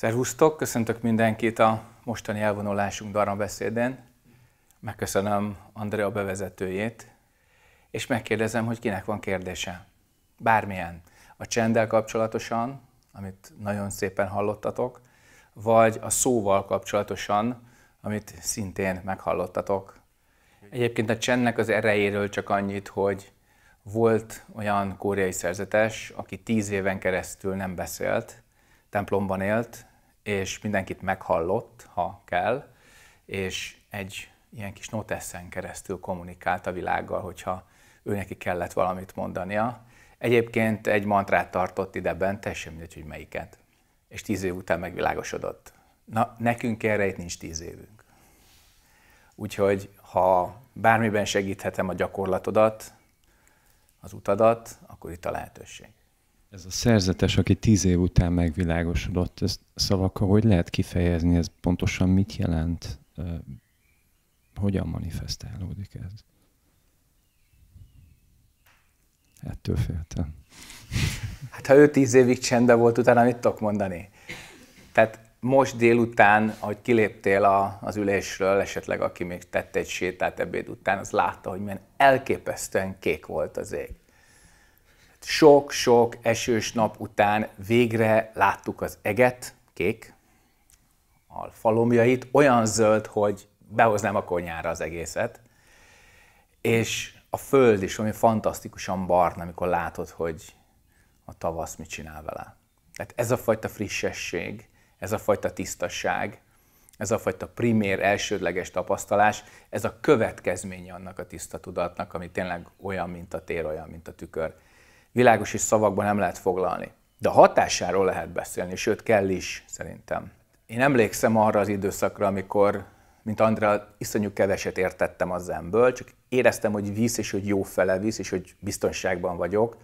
Szervusztok, köszöntök mindenkit a mostani elvonulásunk beszéden. Megköszönöm Andrea bevezetőjét, és megkérdezem, hogy kinek van kérdése. Bármilyen. A csenddel kapcsolatosan, amit nagyon szépen hallottatok, vagy a szóval kapcsolatosan, amit szintén meghallottatok. Egyébként a csendnek az erejéről csak annyit, hogy volt olyan koreai szerzetes, aki tíz éven keresztül nem beszélt, templomban élt, és mindenkit meghallott, ha kell, és egy ilyen kis noteszen keresztül kommunikált a világgal, hogyha ő neki kellett valamit mondania. Egyébként egy mantrát tartott ide bent, teljesen mindegy, hogy melyiket. És tíz év után megvilágosodott. Na, nekünk erre itt nincs tíz évünk. Úgyhogy, ha bármiben segíthetem a gyakorlatodat, az utadat, akkor itt a lehetőség. Ez a szerzetes, aki tíz év után megvilágosodott, ez szavakkal szóval hogy lehet kifejezni, ez pontosan mit jelent? Hogyan manifestálódik ez? Ettől féltem. Hát ha ő tíz évig csendben volt, utána mit tudok mondani? Tehát most délután, ahogy kiléptél a, az ülésről, esetleg aki még tett egy sétát ebéd után, az látta, hogy milyen elképesztően kék volt az ég sok-sok esős nap után végre láttuk az eget, kék, a falomjait, olyan zöld, hogy behoznám a konyára az egészet, és a föld is ami fantasztikusan barna, amikor látod, hogy a tavasz mit csinál vele. Tehát ez a fajta frissesség, ez a fajta tisztaság, ez a fajta primér, elsődleges tapasztalás, ez a következménye annak a tiszta tudatnak, ami tényleg olyan, mint a tér, olyan, mint a tükör világos és szavakban nem lehet foglalni. De a hatásáról lehet beszélni, sőt kell is szerintem. Én emlékszem arra az időszakra, amikor, mint Andrea, iszonyú keveset értettem az zemből, csak éreztem, hogy visz, és hogy jó fele visz, és hogy biztonságban vagyok.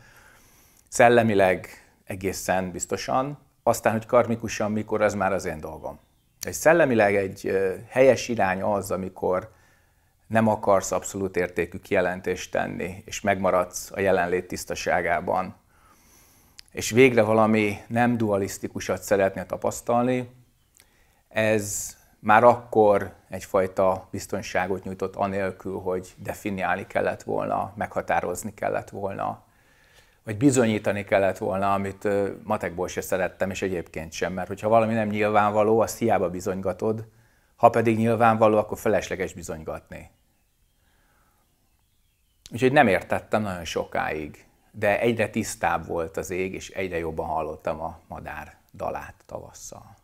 Szellemileg egészen biztosan, aztán, hogy karmikusan mikor, az már az én dolgom. Egy szellemileg egy helyes irány az, amikor nem akarsz abszolút értékű kijelentést tenni, és megmaradsz a jelenlét tisztaságában, és végre valami nem dualisztikusat szeretnél tapasztalni, ez már akkor egyfajta biztonságot nyújtott anélkül, hogy definiálni kellett volna, meghatározni kellett volna, vagy bizonyítani kellett volna, amit matekból se szerettem, és egyébként sem, mert hogyha valami nem nyilvánvaló, azt hiába bizonygatod, ha pedig nyilvánvaló, akkor felesleges bizonygatni. Úgyhogy nem értettem nagyon sokáig, de egyre tisztább volt az ég, és egyre jobban hallottam a madár dalát tavasszal.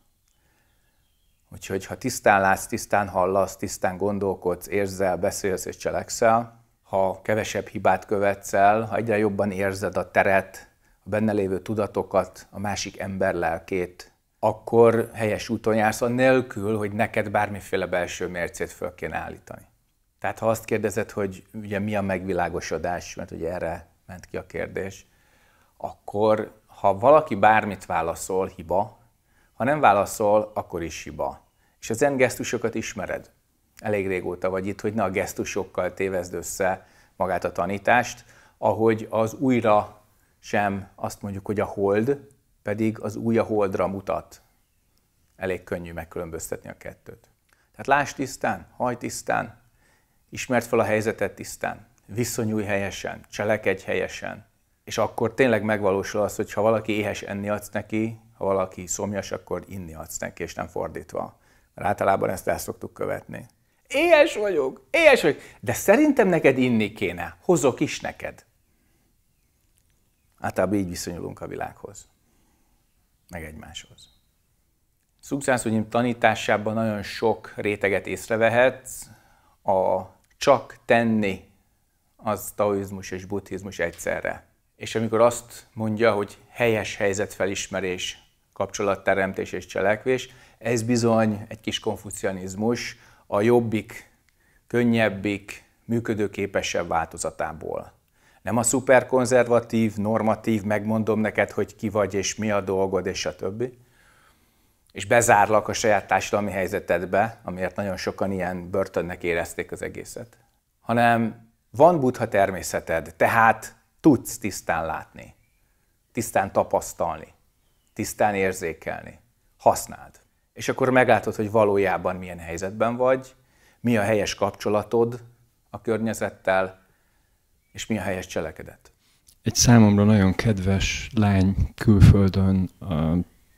Úgyhogy ha tisztán látsz, tisztán hallasz, tisztán gondolkodsz, érzel, beszélsz és cselekszel, ha kevesebb hibát követsz el, ha egyre jobban érzed a teret, a benne lévő tudatokat, a másik ember lelkét, akkor helyes úton jársz, annélkül, hogy neked bármiféle belső mércét föl kéne állítani. Tehát ha azt kérdezed, hogy ugye mi a megvilágosodás, mert ugye erre ment ki a kérdés, akkor ha valaki bármit válaszol, hiba, ha nem válaszol, akkor is hiba. És az gesztusokat ismered. Elég régóta vagy itt, hogy ne a gesztusokkal tévezd össze magát a tanítást, ahogy az újra sem azt mondjuk, hogy a hold, pedig az új a holdra mutat. Elég könnyű megkülönböztetni a kettőt. Tehát láss tisztán, haj tisztán, Ismert fel a helyzetet tisztán, viszonyulj helyesen, cselekedj helyesen, és akkor tényleg megvalósul az, hogy ha valaki éhes, enni adsz neki, ha valaki szomjas, akkor inni adsz neki, és nem fordítva. Mert általában ezt el szoktuk követni. Éhes vagyok, éhes vagyok, de szerintem neked inni kéne, hozok is neked. Általában így viszonyulunk a világhoz, meg egymáshoz. Szukszászonyim tanításában nagyon sok réteget észrevehetsz, a csak tenni az taoizmus és buddhizmus egyszerre. És amikor azt mondja, hogy helyes helyzetfelismerés, kapcsolatteremtés és cselekvés, ez bizony egy kis konfucianizmus a jobbik, könnyebbik, működőképesebb változatából. Nem a szuperkonzervatív, normatív, megmondom neked, hogy ki vagy és mi a dolgod, és a többi, és bezárlak a saját társadalmi helyzetedbe, amiért nagyon sokan ilyen börtönnek érezték az egészet, hanem van buddha természeted, tehát tudsz tisztán látni, tisztán tapasztalni, tisztán érzékelni. Használd. És akkor meglátod, hogy valójában milyen helyzetben vagy, mi a helyes kapcsolatod a környezettel, és mi a helyes cselekedet. Egy számomra nagyon kedves lány külföldön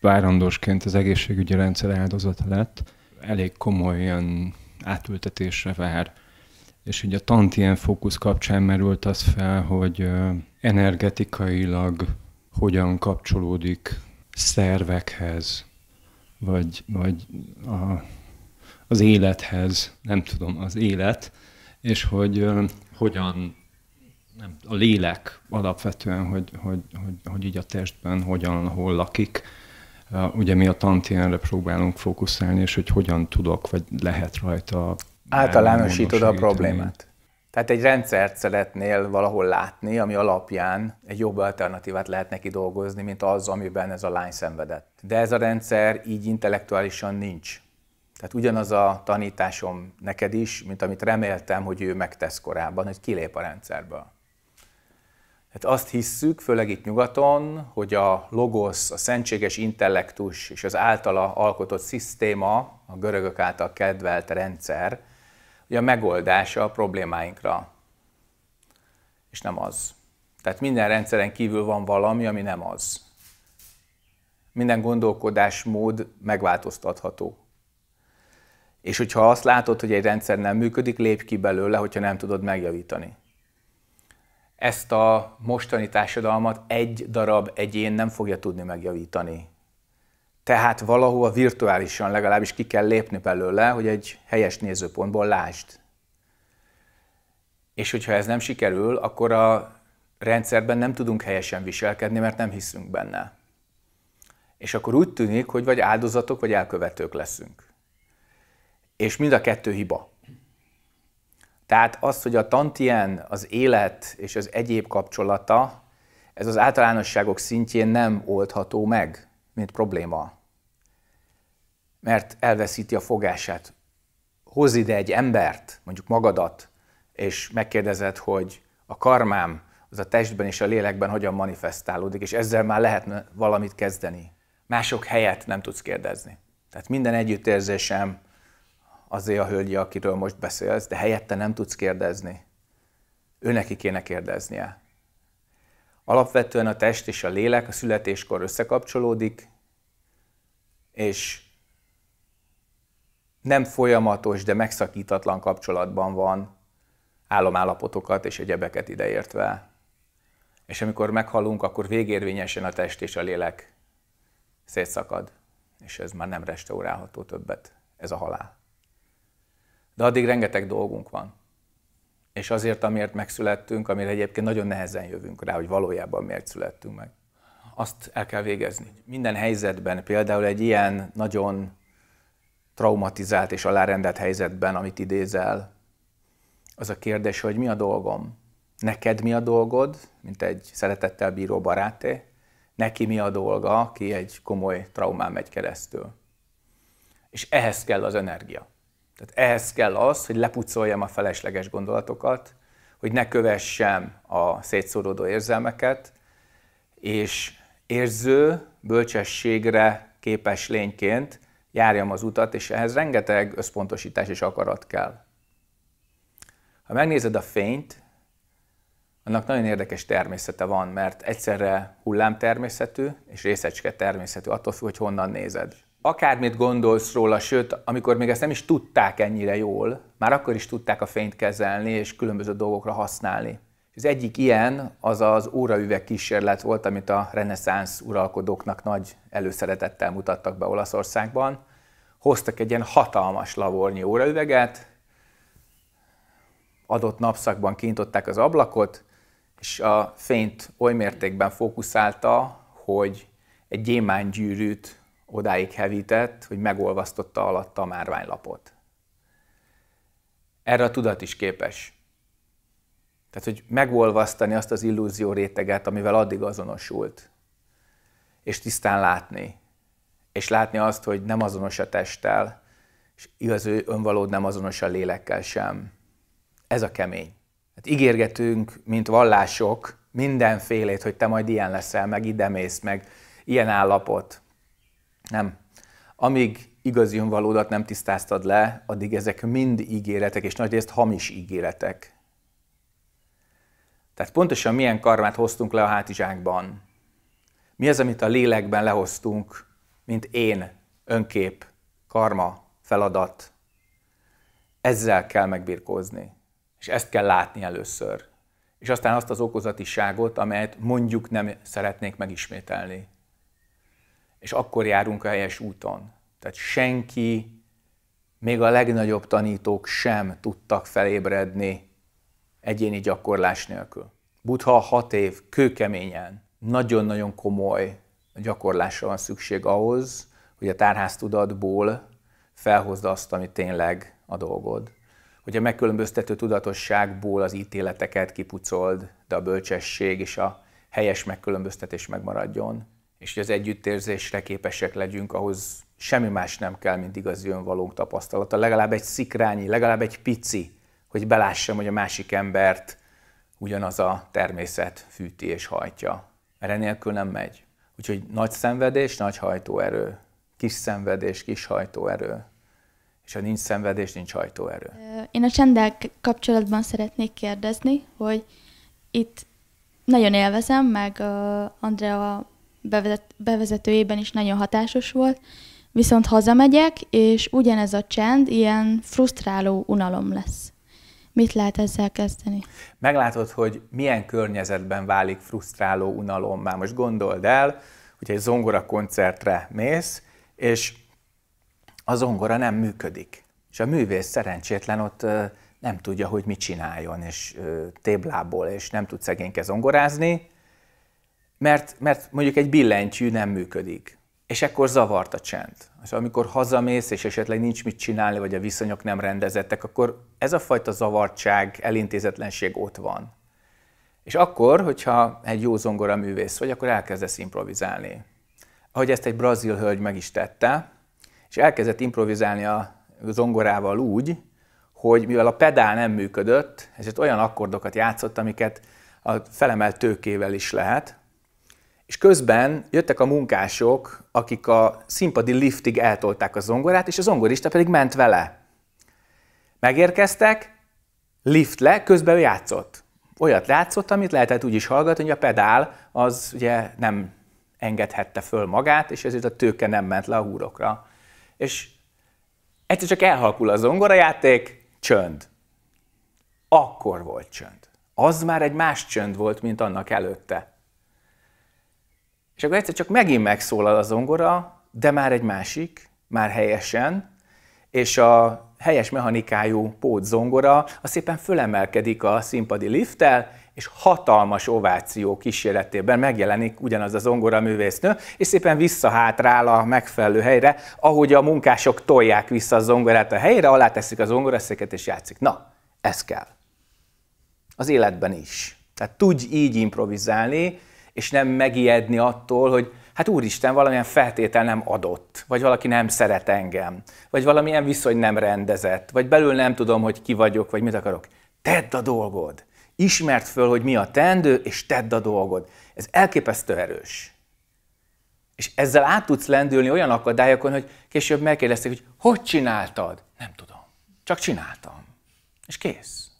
várandósként az egészségügyi rendszer áldozata lett, elég komolyan átültetésre vár. És ugye a tant ilyen fókusz kapcsán merült az fel, hogy energetikailag hogyan kapcsolódik szervekhez, vagy, vagy a, az élethez, nem tudom, az élet, és hogy hogyan nem, a lélek alapvetően, hogy, hogy, hogy, hogy így a testben hogyan, hol lakik, Ugye mi a tantienre próbálunk fókuszálni, és hogy hogyan tudok, vagy lehet rajta... Általánosítod a problémát. Tehát egy rendszert szeretnél valahol látni, ami alapján egy jobb alternatívát lehet neki dolgozni, mint az, amiben ez a lány szenvedett. De ez a rendszer így intellektuálisan nincs. Tehát ugyanaz a tanításom neked is, mint amit reméltem, hogy ő megtesz korábban, hogy kilép a rendszerből. Hát azt hisszük, főleg itt nyugaton, hogy a logosz, a szentséges intellektus és az általa alkotott szisztéma, a görögök által kedvelt rendszer, hogy a megoldása a problémáinkra. És nem az. Tehát minden rendszeren kívül van valami, ami nem az. Minden gondolkodásmód megváltoztatható. És hogyha azt látod, hogy egy rendszer nem működik, lépj ki belőle, hogyha nem tudod megjavítani ezt a mostani társadalmat egy darab egyén nem fogja tudni megjavítani. Tehát valahova virtuálisan legalábbis ki kell lépni belőle, hogy egy helyes nézőpontból lásd. És hogyha ez nem sikerül, akkor a rendszerben nem tudunk helyesen viselkedni, mert nem hiszünk benne. És akkor úgy tűnik, hogy vagy áldozatok, vagy elkövetők leszünk. És mind a kettő hiba. Tehát az, hogy a tantien, az élet és az egyéb kapcsolata, ez az általánosságok szintjén nem oldható meg, mint probléma. Mert elveszíti a fogását. Hozz ide egy embert, mondjuk magadat, és megkérdezed, hogy a karmám az a testben és a lélekben hogyan manifestálódik, és ezzel már lehetne valamit kezdeni. Mások helyet nem tudsz kérdezni. Tehát minden együttérzésem, azért a hölgy, akiről most beszélsz, de helyette nem tudsz kérdezni. Ő neki kéne kérdeznie. Alapvetően a test és a lélek a születéskor összekapcsolódik, és nem folyamatos, de megszakítatlan kapcsolatban van álomállapotokat és egyebeket ideértve. És amikor meghalunk, akkor végérvényesen a test és a lélek szétszakad, és ez már nem restaurálható többet, ez a halál. De addig rengeteg dolgunk van. És azért, amiért megszülettünk, amire egyébként nagyon nehezen jövünk rá, hogy valójában miért születtünk meg, azt el kell végezni. Minden helyzetben, például egy ilyen nagyon traumatizált és alárendelt helyzetben, amit idézel, az a kérdés, hogy mi a dolgom? Neked mi a dolgod, mint egy szeretettel bíró baráté? Neki mi a dolga, ki egy komoly traumán megy keresztül? És ehhez kell az energia. Tehát ehhez kell az, hogy lepucoljam a felesleges gondolatokat, hogy ne kövessem a szétszóródó érzelmeket, és érző, bölcsességre képes lényként járjam az utat, és ehhez rengeteg összpontosítás és akarat kell. Ha megnézed a fényt, annak nagyon érdekes természete van, mert egyszerre hullám természetű és részecske természetű, attól függ, hogy honnan nézed akármit gondolsz róla, sőt, amikor még ezt nem is tudták ennyire jól, már akkor is tudták a fényt kezelni és különböző dolgokra használni. Az egyik ilyen az az óraüveg kísérlet volt, amit a reneszánsz uralkodóknak nagy előszeretettel mutattak be Olaszországban. Hoztak egy ilyen hatalmas lavornyi óraüveget, adott napszakban kintották az ablakot, és a fényt oly mértékben fókuszálta, hogy egy gyémánygyűrűt odáig hevített, hogy megolvasztotta alatta a márványlapot. Erre a tudat is képes. Tehát, hogy megolvasztani azt az illúzió réteget, amivel addig azonosult, és tisztán látni. És látni azt, hogy nem azonos a testtel, és igaz ő önvalód nem azonos a lélekkel sem. Ez a kemény. Hát ígérgetünk, mint vallások, mindenfélét, hogy te majd ilyen leszel, meg ide mész, meg ilyen állapot. Nem. Amíg igazi önvalódat nem tisztáztad le, addig ezek mind ígéretek, és nagyrészt hamis ígéretek. Tehát pontosan milyen karmát hoztunk le a hátizsákban? Mi az, amit a lélekben lehoztunk, mint én, önkép, karma, feladat? Ezzel kell megbirkózni, és ezt kell látni először. És aztán azt az okozatiságot, amelyet mondjuk nem szeretnék megismételni és akkor járunk a helyes úton. Tehát senki, még a legnagyobb tanítók sem tudtak felébredni egyéni gyakorlás nélkül. Budha hat év kőkeményen, nagyon-nagyon komoly gyakorlásra van szükség ahhoz, hogy a tárháztudatból felhozd azt, ami tényleg a dolgod. Hogy a megkülönböztető tudatosságból az ítéleteket kipucold, de a bölcsesség és a helyes megkülönböztetés megmaradjon és hogy az együttérzésre képesek legyünk, ahhoz semmi más nem kell, mint igazi önvalónk tapasztalata. Legalább egy szikrányi, legalább egy pici, hogy belássam, hogy a másik embert ugyanaz a természet fűti és hajtja. Erre nélkül nem megy. Úgyhogy nagy szenvedés, nagy hajtóerő. Kis szenvedés, kis hajtóerő. És ha nincs szenvedés, nincs hajtóerő. Én a csenddel kapcsolatban szeretnék kérdezni, hogy itt nagyon élvezem, meg Andrea bevezet, bevezetőjében is nagyon hatásos volt, viszont hazamegyek, és ugyanez a csend ilyen frusztráló unalom lesz. Mit lehet ezzel kezdeni? Meglátod, hogy milyen környezetben válik frusztráló unalommá. Most gondold el, hogy egy zongora koncertre mész, és a zongora nem működik. És a művész szerencsétlen ott nem tudja, hogy mit csináljon, és téblából, és nem tud szegényke zongorázni, mert, mert mondjuk egy billentyű nem működik. És ekkor zavart a csend. És amikor hazamész, és esetleg nincs mit csinálni, vagy a viszonyok nem rendezettek, akkor ez a fajta zavartság, elintézetlenség ott van. És akkor, hogyha egy jó zongora művész vagy, akkor elkezdesz improvizálni. Ahogy ezt egy brazil hölgy meg is tette, és elkezdett improvizálni a zongorával úgy, hogy mivel a pedál nem működött, ezért olyan akkordokat játszott, amiket a felemelt tőkével is lehet, és közben jöttek a munkások, akik a színpadi liftig eltolták a zongorát, és a zongorista pedig ment vele. Megérkeztek, lift le, közben ő játszott. Olyat játszott, amit lehetett úgy is hallgatni, hogy a pedál az ugye nem engedhette föl magát, és ezért a tőke nem ment le a húrokra. És egyszer csak elhalkul a zongorajáték, csönd. Akkor volt csönd. Az már egy más csönd volt, mint annak előtte. És akkor egyszer csak megint megszólal a zongora, de már egy másik, már helyesen, és a helyes mechanikájú zongora, az szépen fölemelkedik a színpadi lifttel, és hatalmas ováció kísérletében megjelenik ugyanaz a zongora művésznő, és szépen visszahátrál a megfelelő helyre, ahogy a munkások tolják vissza a zongorát a helyre, alá teszik a zongoraszéket és játszik. Na, ez kell. Az életben is. Tehát tudj így improvizálni, és nem megijedni attól, hogy hát úristen, valamilyen feltétel nem adott, vagy valaki nem szeret engem, vagy valamilyen viszony nem rendezett, vagy belül nem tudom, hogy ki vagyok, vagy mit akarok. Tedd a dolgod! Ismert föl, hogy mi a teendő, és tedd a dolgod. Ez elképesztő erős. És ezzel át tudsz lendülni olyan akadályokon, hogy később megkérdezték, hogy hogy csináltad? Nem tudom. Csak csináltam. És kész.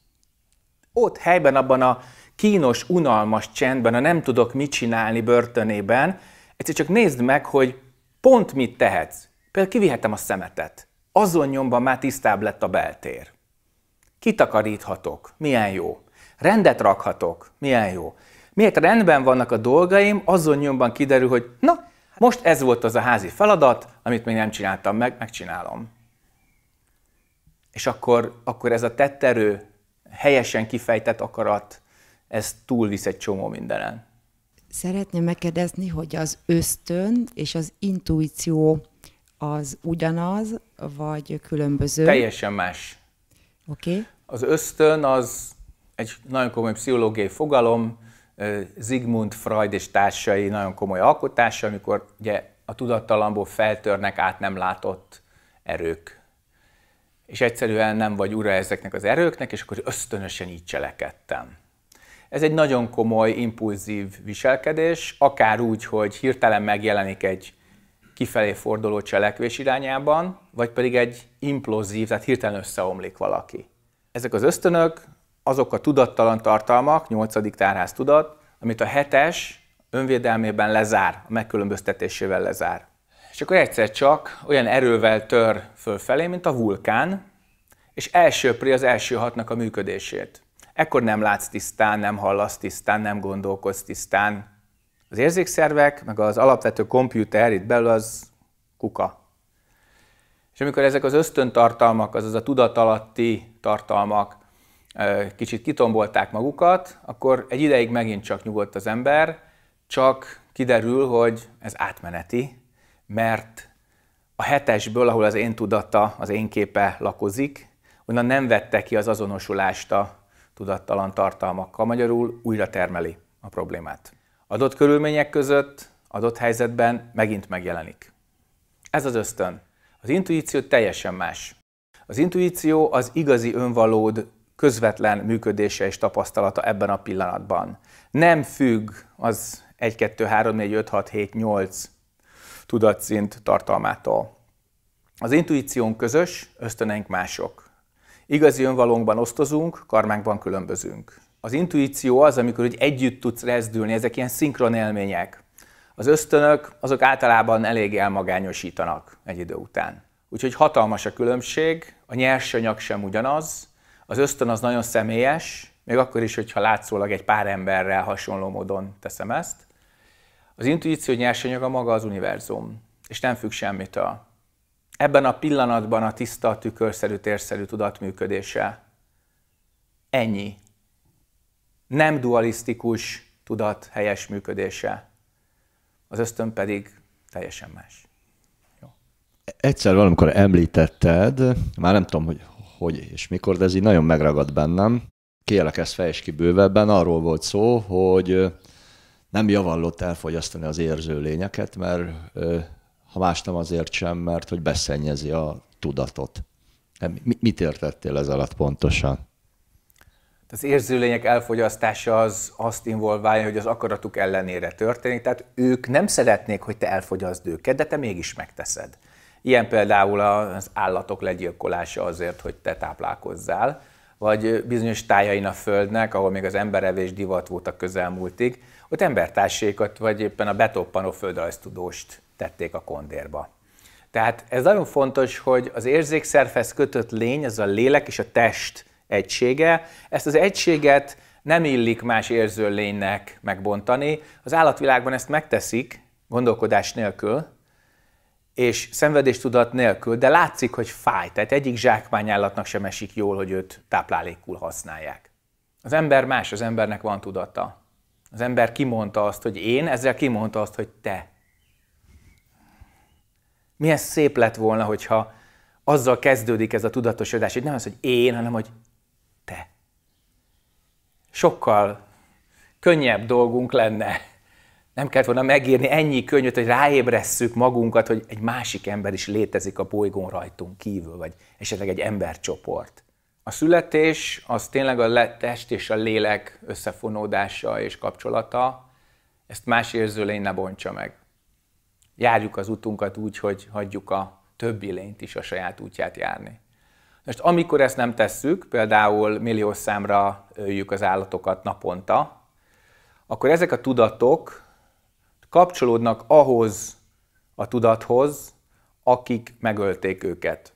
Ott helyben, abban a kínos, unalmas csendben, a nem tudok mit csinálni börtönében, egyszer csak nézd meg, hogy pont mit tehetsz. Például kivihetem a szemetet. Azon nyomban már tisztább lett a beltér. Kitakaríthatok. Milyen jó. Rendet rakhatok. Milyen jó. Miért rendben vannak a dolgaim, azon nyomban kiderül, hogy na, most ez volt az a házi feladat, amit még nem csináltam meg, megcsinálom. És akkor, akkor ez a tetterő, helyesen kifejtett akarat, ez túlvisz egy csomó mindenen. Szeretném megkérdezni, hogy az ösztön és az intuíció az ugyanaz, vagy különböző? Teljesen más. Oké. Okay. Az ösztön az egy nagyon komoly pszichológiai fogalom, Zigmund Freud és társai nagyon komoly alkotása, amikor ugye a tudattalamból feltörnek át nem látott erők. És egyszerűen nem vagy ura ezeknek az erőknek, és akkor ösztönösen így cselekedtem. Ez egy nagyon komoly, impulzív viselkedés, akár úgy, hogy hirtelen megjelenik egy kifelé forduló cselekvés irányában, vagy pedig egy implozív, tehát hirtelen összeomlik valaki. Ezek az ösztönök azok a tudattalan tartalmak, 8. tárház tudat, amit a hetes önvédelmében lezár, a megkülönböztetésével lezár. És akkor egyszer csak olyan erővel tör fölfelé, mint a vulkán, és elsőpri az első hatnak a működését. Ekkor nem látsz tisztán, nem hallasz tisztán, nem gondolkodsz tisztán. Az érzékszervek, meg az alapvető kompjúter itt belül az kuka. És amikor ezek az ösztöntartalmak, azaz a tudatalatti tartalmak kicsit kitombolták magukat, akkor egy ideig megint csak nyugodt az ember, csak kiderül, hogy ez átmeneti, mert a hetesből, ahol az én tudata, az én képe lakozik, onnan nem vette ki az azonosulást a tudattalan tartalmakkal, magyarul újra termeli a problémát. Adott körülmények között, adott helyzetben megint megjelenik. Ez az ösztön. Az intuíció teljesen más. Az intuíció az igazi önvalód közvetlen működése és tapasztalata ebben a pillanatban. Nem függ az 1, 2, 3, 4, 5, 6, 7, 8 tudatszint tartalmától. Az intuíciónk közös, ösztöneink mások. Igazi önvalónkban osztozunk, karmánkban különbözünk. Az intuíció az, amikor hogy együtt tudsz rezdülni, ezek ilyen szinkron élmények. Az ösztönök, azok általában elég elmagányosítanak egy idő után. Úgyhogy hatalmas a különbség, a nyersanyag sem ugyanaz, az ösztön az nagyon személyes, még akkor is, hogyha látszólag egy pár emberrel hasonló módon teszem ezt. Az intuíció nyersanyaga maga az univerzum, és nem függ semmit a ebben a pillanatban a tiszta, tükörszerű, térszerű tudat működése. Ennyi. Nem dualisztikus tudat helyes működése. Az ösztön pedig teljesen más. Jó. Egyszer valamikor említetted, már nem tudom, hogy hogy és mikor, de ez így nagyon megragad bennem. Kérlek ezt fejes ki bővebben, arról volt szó, hogy nem javallott elfogyasztani az érző lényeket, mert ha más nem azért sem, mert hogy beszennyezi a tudatot. Mit értettél ez alatt pontosan? Hát az érzőlények elfogyasztása az azt involválja, hogy az akaratuk ellenére történik, tehát ők nem szeretnék, hogy te elfogyaszd őket, de te mégis megteszed. Ilyen például az állatok legyilkolása azért, hogy te táplálkozzál, vagy bizonyos tájain a Földnek, ahol még az emberevés divat volt a közelmúltig, ott embertársékat, vagy éppen a betoppanó földrajztudóst tették a kondérba. Tehát ez nagyon fontos, hogy az érzékszervhez kötött lény, ez a lélek és a test egysége, ezt az egységet nem illik más érző lénynek megbontani. Az állatvilágban ezt megteszik, gondolkodás nélkül, és szenvedéstudat nélkül, de látszik, hogy fáj. Tehát egyik zsákmányállatnak sem esik jól, hogy őt táplálékul használják. Az ember más, az embernek van tudata. Az ember kimondta azt, hogy én, ezzel kimondta azt, hogy te milyen szép lett volna, hogyha azzal kezdődik ez a tudatosodás, hogy nem az, hogy én, hanem hogy te. Sokkal könnyebb dolgunk lenne. Nem kellett volna megírni ennyi könyvet, hogy ráébresszük magunkat, hogy egy másik ember is létezik a bolygón rajtunk kívül, vagy esetleg egy embercsoport. A születés az tényleg a test és a lélek összefonódása és kapcsolata, ezt más lény ne bontsa meg járjuk az utunkat úgy, hogy hagyjuk a többi lényt is a saját útját járni. Most amikor ezt nem tesszük, például milliós számra öljük az állatokat naponta, akkor ezek a tudatok kapcsolódnak ahhoz a tudathoz, akik megölték őket.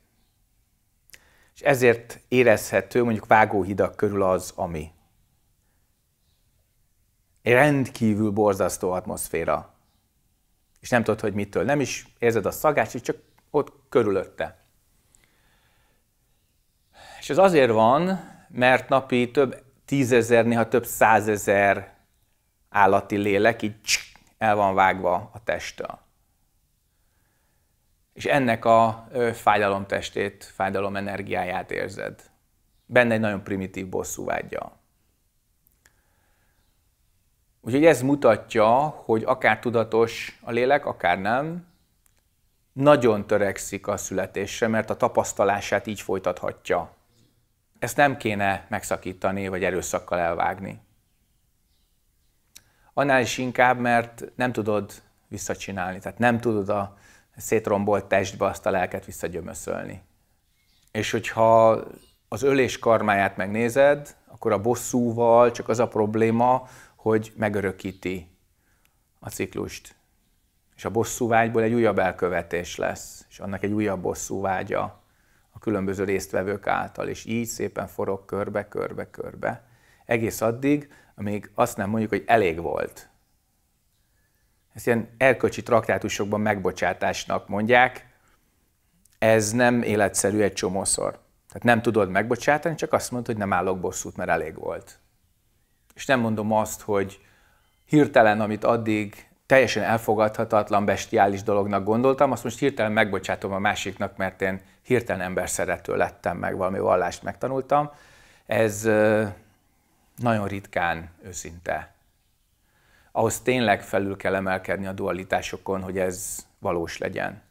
És ezért érezhető mondjuk vágóhidak körül az, ami. Egy rendkívül borzasztó atmoszféra és nem tudod, hogy mitől. Nem is érzed a szagát, és csak ott körülötte. És ez azért van, mert napi több tízezer, néha több százezer állati lélek így el van vágva a testtől. És ennek a fájdalom testét, fájdalom energiáját érzed. Benne egy nagyon primitív bosszú bosszúvágya. Úgyhogy ez mutatja, hogy akár tudatos a lélek, akár nem, nagyon törekszik a születésre, mert a tapasztalását így folytathatja. Ezt nem kéne megszakítani, vagy erőszakkal elvágni. Annál is inkább, mert nem tudod visszacsinálni, tehát nem tudod a szétrombolt testbe azt a lelket visszagyömöszölni. És hogyha az ölés karmáját megnézed, akkor a bosszúval csak az a probléma, hogy megörökíti a ciklust. És a bosszúvágyból egy újabb elkövetés lesz, és annak egy újabb bosszúvágya a különböző résztvevők által, és így szépen forog körbe, körbe, körbe. Egész addig, amíg azt nem mondjuk, hogy elég volt. Ezt ilyen erkölcsi traktátusokban megbocsátásnak mondják, ez nem életszerű egy csomószor. Tehát nem tudod megbocsátani, csak azt mondod, hogy nem állok bosszút, mert elég volt és nem mondom azt, hogy hirtelen, amit addig teljesen elfogadhatatlan, bestiális dolognak gondoltam, azt most hirtelen megbocsátom a másiknak, mert én hirtelen ember szerető lettem, meg valami vallást megtanultam. Ez nagyon ritkán őszinte. Ahhoz tényleg felül kell emelkedni a dualitásokon, hogy ez valós legyen.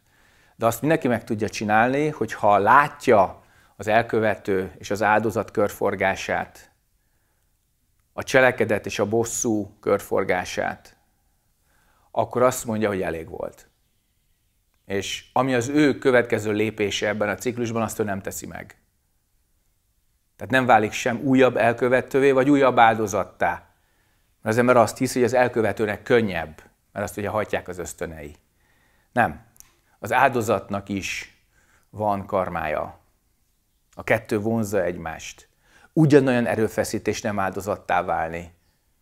De azt mindenki meg tudja csinálni, hogy ha látja az elkövető és az áldozat körforgását, a cselekedet és a bosszú körforgását, akkor azt mondja, hogy elég volt. És ami az ő következő lépése ebben a ciklusban, azt ő nem teszi meg. Tehát nem válik sem újabb elkövetővé, vagy újabb áldozattá. Mert az ember azt hiszi, hogy az elkövetőnek könnyebb, mert azt ugye hajtják az ösztönei. Nem. Az áldozatnak is van karmája. A kettő vonzza egymást ugyanolyan erőfeszítés nem áldozattá válni,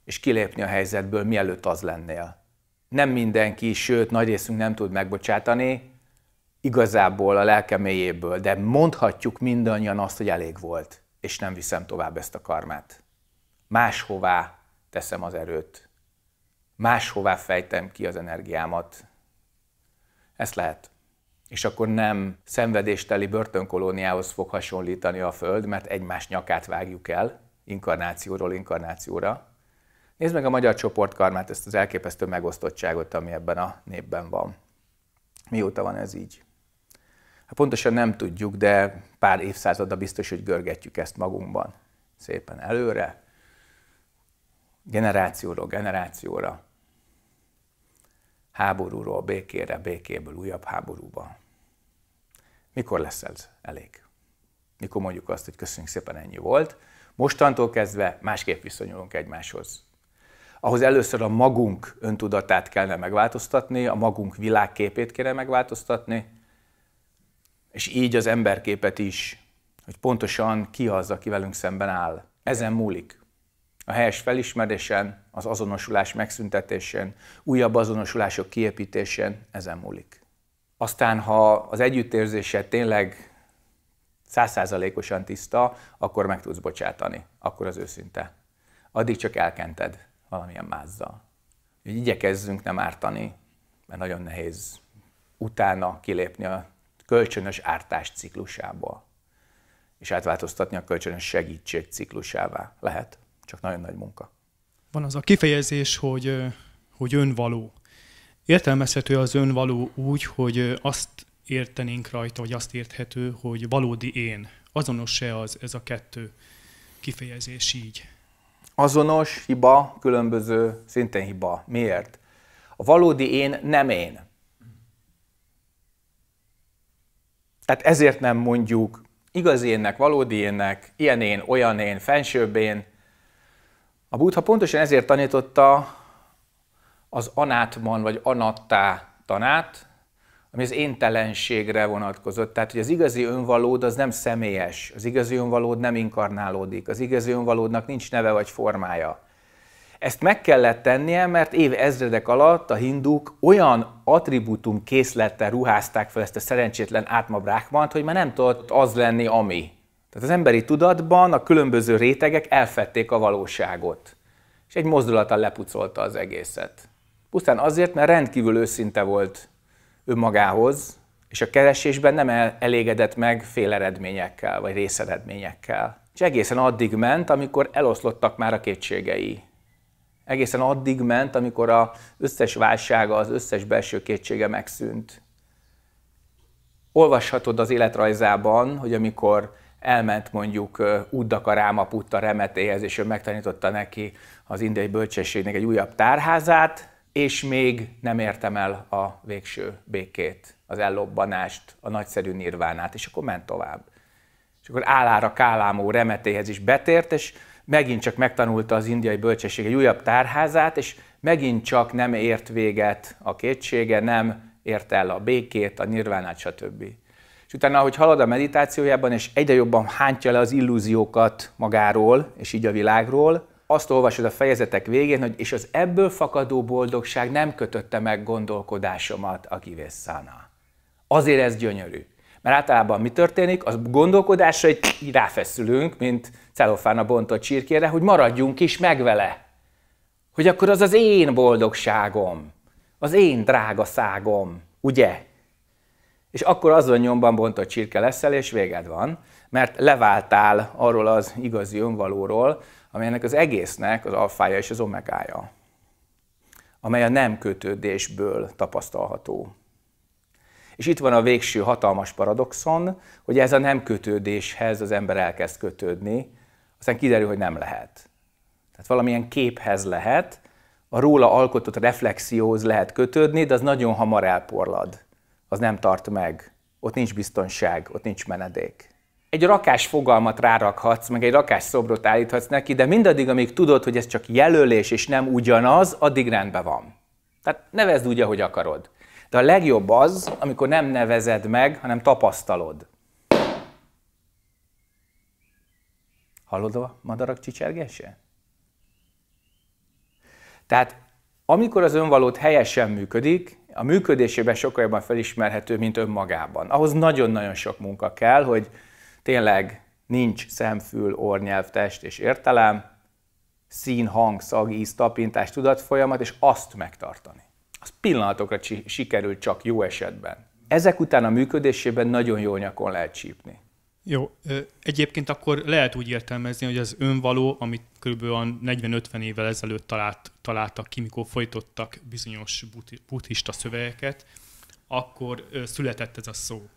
és kilépni a helyzetből, mielőtt az lennél. Nem mindenki, sőt, nagy részünk nem tud megbocsátani, igazából a lelke mélyéből, de mondhatjuk mindannyian azt, hogy elég volt, és nem viszem tovább ezt a karmát. Máshová teszem az erőt. Máshová fejtem ki az energiámat. Ezt lehet és akkor nem szenvedésteli börtönkolóniához fog hasonlítani a Föld, mert egymás nyakát vágjuk el, inkarnációról inkarnációra. Nézd meg a magyar csoportkarmát, ezt az elképesztő megosztottságot, ami ebben a népben van. Mióta van ez így? Hát pontosan nem tudjuk, de pár évszázada biztos, hogy görgetjük ezt magunkban. Szépen előre, generációról generációra, háborúról békére, békéből újabb háborúba. Mikor lesz ez elég? Mikor mondjuk azt, hogy köszönjük szépen, ennyi volt. Mostantól kezdve másképp viszonyulunk egymáshoz. Ahhoz először a magunk öntudatát kellene megváltoztatni, a magunk világképét kéne megváltoztatni, és így az emberképet is, hogy pontosan ki az, aki velünk szemben áll. Ezen múlik. A helyes felismerésen, az azonosulás megszüntetésén, újabb azonosulások kiépítésén ezen múlik. Aztán, ha az együttérzése tényleg százszázalékosan tiszta, akkor meg tudsz bocsátani, akkor az őszinte. Addig csak elkented valamilyen mázzal. Úgy igyekezzünk nem ártani, mert nagyon nehéz utána kilépni a kölcsönös ártás ciklusából, és átváltoztatni a kölcsönös segítség ciklusává. Lehet, csak nagyon nagy munka. Van az a kifejezés, hogy, hogy önvaló. Értelmezhető az önvaló úgy, hogy azt értenénk rajta, vagy azt érthető, hogy valódi én. Azonos-e az, ez a kettő kifejezés így? Azonos, hiba, különböző, szintén hiba. Miért? A valódi én nem én. Tehát ezért nem mondjuk igazi énnek, valódi énnek, ilyen én, olyan én, fensőbb én. A Buddha pontosan ezért tanította az anátman vagy anattá tanát, ami az éntelenségre vonatkozott. Tehát, hogy az igazi önvalód az nem személyes, az igazi önvalód nem inkarnálódik, az igazi önvalódnak nincs neve vagy formája. Ezt meg kellett tennie, mert év ezredek alatt a hinduk olyan attribútum készlettel ruházták fel ezt a szerencsétlen átma hogy már nem tudott az lenni, ami. Tehát az emberi tudatban a különböző rétegek elfették a valóságot, és egy mozdulattal lepucolta az egészet. Pusztán azért, mert rendkívül őszinte volt önmagához, és a keresésben nem elégedett meg fél eredményekkel vagy részeredményekkel. És egészen addig ment, amikor eloszlottak már a kétségei. Egészen addig ment, amikor az összes válsága, az összes belső kétsége megszűnt. Olvashatod az életrajzában, hogy amikor elment mondjuk Uddaka Ráma Putta remetéhez, és ő megtanította neki az indiai bölcsességnek egy újabb tárházát, és még nem értem el a végső békét, az ellobbanást, a nagyszerű nirvánát, és akkor ment tovább. És akkor állára kálámó remetéhez is betért, és megint csak megtanulta az indiai bölcsesség egy újabb tárházát, és megint csak nem ért véget a kétsége, nem ért el a békét, a nirvánát, stb. És utána, ahogy halad a meditációjában, és egyre jobban hántja le az illúziókat magáról, és így a világról, azt olvasod a fejezetek végén, hogy és az ebből fakadó boldogság nem kötötte meg gondolkodásomat a kivészána. Azért ez gyönyörű. Mert általában mi történik? Az gondolkodásra egy ráfeszülünk, mint celofán a bontott csirkére, hogy maradjunk is meg vele. Hogy akkor az az én boldogságom, az én drága szágom, ugye? És akkor azon nyomban bontott csirke leszel, és véged van, mert leváltál arról az igazi önvalóról, ami ennek az egésznek az alfája és az omegája, amely a nem kötődésből tapasztalható. És itt van a végső hatalmas paradoxon, hogy ez a nem kötődéshez az ember elkezd kötődni, aztán kiderül, hogy nem lehet. Tehát valamilyen képhez lehet, a róla alkotott reflexióhoz lehet kötődni, de az nagyon hamar elporlad. Az nem tart meg. Ott nincs biztonság, ott nincs menedék egy rakás fogalmat rárakhatsz, meg egy rakás szobrot állíthatsz neki, de mindaddig, amíg tudod, hogy ez csak jelölés és nem ugyanaz, addig rendben van. Tehát nevezd úgy, ahogy akarod. De a legjobb az, amikor nem nevezed meg, hanem tapasztalod. Hallod a madarak csicsergése? Tehát amikor az önvalót helyesen működik, a működésében sokkal jobban felismerhető, mint önmagában. Ahhoz nagyon-nagyon sok munka kell, hogy Tényleg nincs szemfül, ornyelv, test és értelem, szín, hang, szag, íz, tapintás, tudatfolyamat, és azt megtartani. Az pillanatokra si- sikerül csak jó esetben. Ezek után a működésében nagyon jó nyakon lehet csípni. Jó, egyébként akkor lehet úgy értelmezni, hogy az önvaló, amit kb. 40-50 évvel ezelőtt talált, találtak ki, mikor folytottak bizonyos buddhista szövegeket, akkor született ez a szó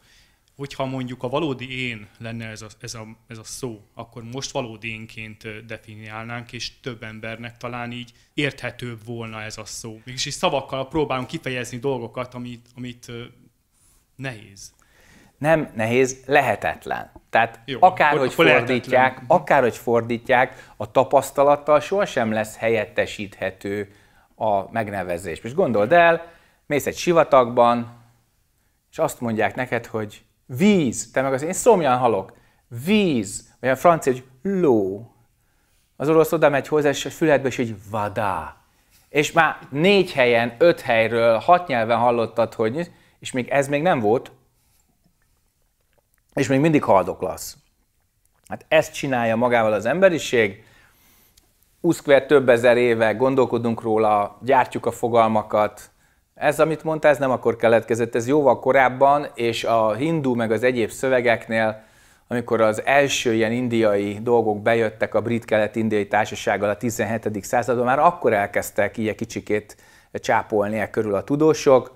hogyha mondjuk a valódi én lenne ez a, ez, a, ez a szó, akkor most valódi énként definiálnánk, és több embernek talán így érthetőbb volna ez a szó. Mégis is szavakkal próbálunk kifejezni dolgokat, amit, amit nehéz. Nem nehéz, lehetetlen. Tehát Jó, akárhogy fordítják, lehetetlen. akárhogy fordítják, a tapasztalattal sohasem lesz helyettesíthető a megnevezés. Most gondold el, mész egy sivatagban, és azt mondják neked, hogy Víz. Te meg az én szomjan halok. Víz. Vagy a francia, hogy ló. Az orosz oda megy hozzá, és a füledbe, és hogy vadá. És már négy helyen, öt helyről, hat nyelven hallottad, hogy és még ez még nem volt, és még mindig haldoklasz. Hát ezt csinálja magával az emberiség, úszkver több ezer éve gondolkodunk róla, gyártjuk a fogalmakat, ez, amit mondta, ez nem akkor keletkezett, ez jóval korábban, és a hindu meg az egyéb szövegeknél, amikor az első ilyen indiai dolgok bejöttek a brit-kelet-indiai társasággal a 17. században, már akkor elkezdtek ilyen kicsikét csápolni el körül a tudósok.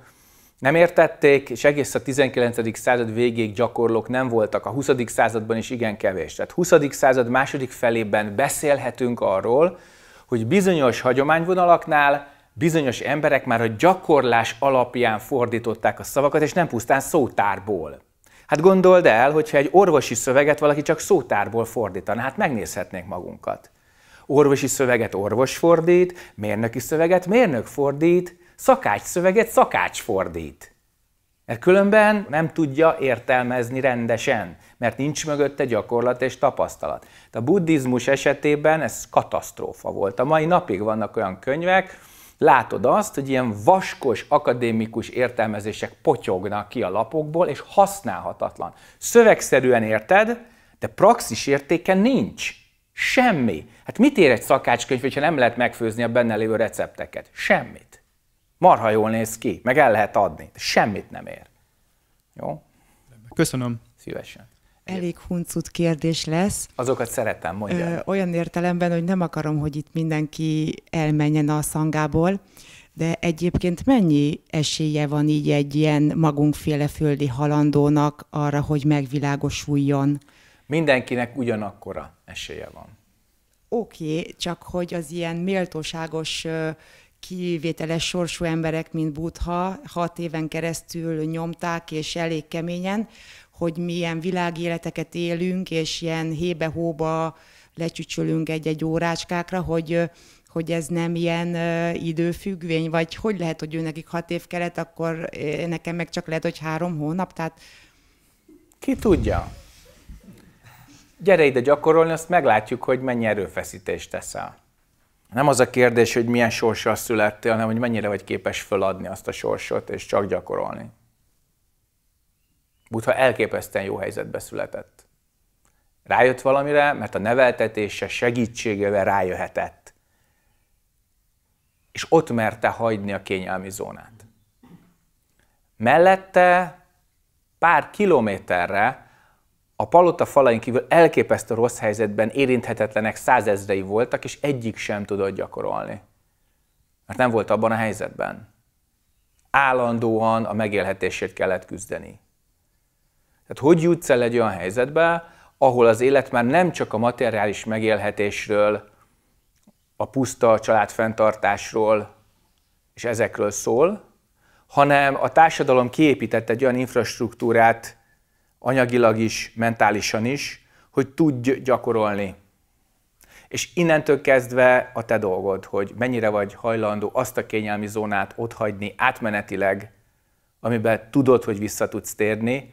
Nem értették, és egész a 19. század végéig gyakorlók nem voltak, a 20. században is igen kevés. Tehát 20. század második felében beszélhetünk arról, hogy bizonyos hagyományvonalaknál bizonyos emberek már a gyakorlás alapján fordították a szavakat, és nem pusztán szótárból. Hát gondold el, hogyha egy orvosi szöveget valaki csak szótárból fordítaná, hát megnézhetnénk magunkat. Orvosi szöveget orvos fordít, mérnöki szöveget mérnök fordít, szakács szöveget szakács fordít. Mert különben nem tudja értelmezni rendesen, mert nincs mögötte gyakorlat és tapasztalat. De a buddhizmus esetében ez katasztrófa volt. A mai napig vannak olyan könyvek, látod azt, hogy ilyen vaskos akadémikus értelmezések potyognak ki a lapokból, és használhatatlan. Szövegszerűen érted, de praxis értéke nincs. Semmi. Hát mit ér egy szakácskönyv, hogyha nem lehet megfőzni a benne lévő recepteket? Semmit. Marha jól néz ki, meg el lehet adni. De semmit nem ér. Jó? Köszönöm. Szívesen elég huncut kérdés lesz. Azokat szeretem, mondja. Olyan értelemben, hogy nem akarom, hogy itt mindenki elmenjen a szangából, de egyébként mennyi esélye van így egy ilyen magunkféle földi halandónak arra, hogy megvilágosuljon? Mindenkinek ugyanakkora esélye van. Oké, okay, csak hogy az ilyen méltóságos kivételes sorsú emberek, mint Butha, hat éven keresztül nyomták, és elég keményen, hogy milyen világéleteket élünk, és ilyen hébe-hóba lecsücsülünk egy-egy órácskákra, hogy, hogy ez nem ilyen időfüggvény, vagy hogy lehet, hogy ő nekik hat év kelet, akkor nekem meg csak lehet, hogy három hónap, tehát... Ki tudja? Gyere ide gyakorolni, azt meglátjuk, hogy mennyi erőfeszítést teszel. Nem az a kérdés, hogy milyen sorssal születtél, hanem hogy mennyire vagy képes föladni azt a sorsot, és csak gyakorolni. Butha elképesztően jó helyzetbe született. Rájött valamire, mert a neveltetése segítségével rájöhetett. És ott merte hagyni a kényelmi zónát. Mellette pár kilométerre a palota falain kívül elképesztő rossz helyzetben érinthetetlenek százezrei voltak, és egyik sem tudott gyakorolni. Mert nem volt abban a helyzetben. Állandóan a megélhetésért kellett küzdeni. Tehát hogy jutsz el egy olyan helyzetbe, ahol az élet már nem csak a materiális megélhetésről, a puszta fenntartásról és ezekről szól, hanem a társadalom kiépített egy olyan infrastruktúrát anyagilag is, mentálisan is, hogy tudj gyakorolni. És innentől kezdve a te dolgod, hogy mennyire vagy hajlandó azt a kényelmi zónát otthagyni átmenetileg, amiben tudod, hogy vissza tudsz térni,